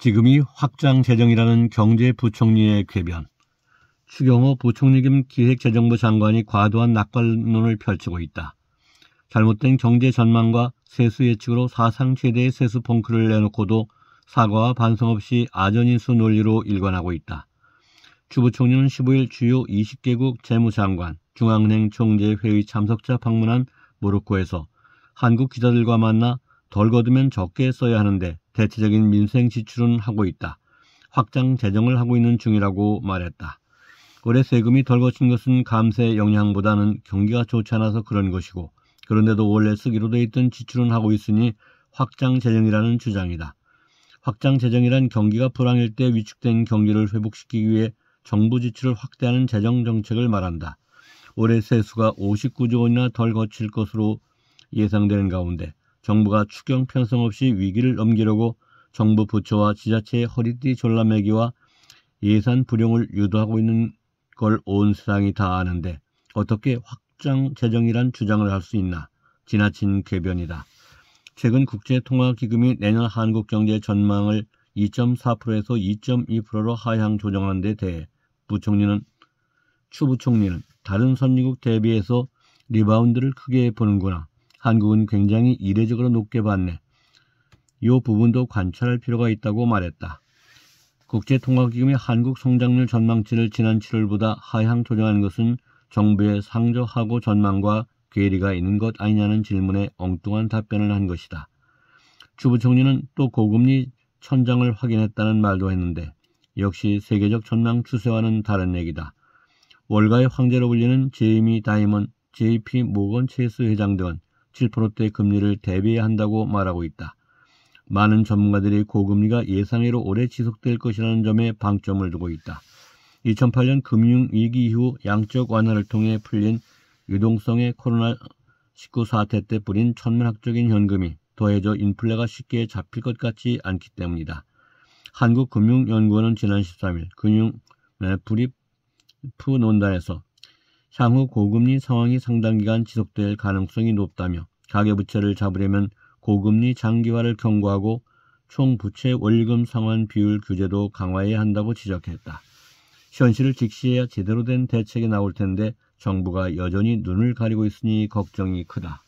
지금이 확장재정이라는 경제부총리의 궤변, 추경호 부총리 겸 기획재정부 장관이 과도한 낙관론을 펼치고 있다. 잘못된 경제 전망과 세수 예측으로 사상 최대의 세수 펑크를 내놓고도 사과와 반성 없이 아전인수 논리로 일관하고 있다. 주부총리는 15일 주요 20개국 재무장관, 중앙은행 총재 회의 참석자 방문한 모로코에서 한국 기자들과 만나 덜 거두면 적게 써야 하는데 대체적인 민생 지출은 하고 있다. 확장 재정을 하고 있는 중이라고 말했다. 올해 세금이 덜 거친 것은 감세 영향보다는 경기가 좋지 않아서 그런 것이고 그런데도 원래 쓰기로 돼 있던 지출은 하고 있으니 확장 재정이라는 주장이다. 확장 재정이란 경기가 불황일 때 위축된 경기를 회복시키기 위해 정부 지출을 확대하는 재정 정책을 말한다. 올해 세수가 59조 원이나 덜 거칠 것으로 예상되는 가운데 정부가 추경 편성 없이 위기를 넘기려고 정부 부처와 지자체의 허리띠 졸라매기와 예산 불용을 유도하고 있는 걸 온 세상이 다 아는데 어떻게 확장 재정이란 주장을 할 수 있나 지나친 궤변이다. 최근 국제통화기금이 내년 한국 경제 전망을 2.4%에서 2.2%로 하향 조정하는데 대해 부총리는 추 부총리는 다른 선진국 대비해서 리바운드를 크게 보는구나. 한국은 굉장히 이례적으로 높게 봤네. 이 부분도 관찰할 필요가 있다고 말했다. 국제통화기금이 한국 성장률 전망치를 지난 7월보다 하향 조정한 것은 정부의 상조하고 전망과 괴리가 있는 것 아니냐는 질문에 엉뚱한 답변을 한 것이다. 주 부총리는 또 고금리 천장을 확인했다는 말도 했는데 역시 세계적 전망 추세와는 다른 얘기다. 월가의 황제로 불리는 제이미 다이먼, JP 모건 체스 회장 등은 7%대 금리를 대비해야 한다고 말하고 있다. 많은 전문가들이 고금리가 예상외로 오래 지속될 것이라는 점에 방점을 두고 있다. 2008년 금융위기 이후 양적 완화를 통해 풀린 유동성의 코로나19 사태 때 뿌린 천문학적인 현금이 더해져 인플레가 쉽게 잡힐 것 같지 않기 때문이다. 한국금융연구원은 지난 13일 금융 네, 불입 푸논단에서 향후 고금리 상황이 상당 기간 지속될 가능성이 높다며 가계부채를 잡으려면 고금리 장기화를 경고하고 총부채 원리금 상환 비율 규제도 강화해야 한다고 지적했다. 현실을 직시해야 제대로 된 대책이 나올 텐데 정부가 여전히 눈을 가리고 있으니 걱정이 크다.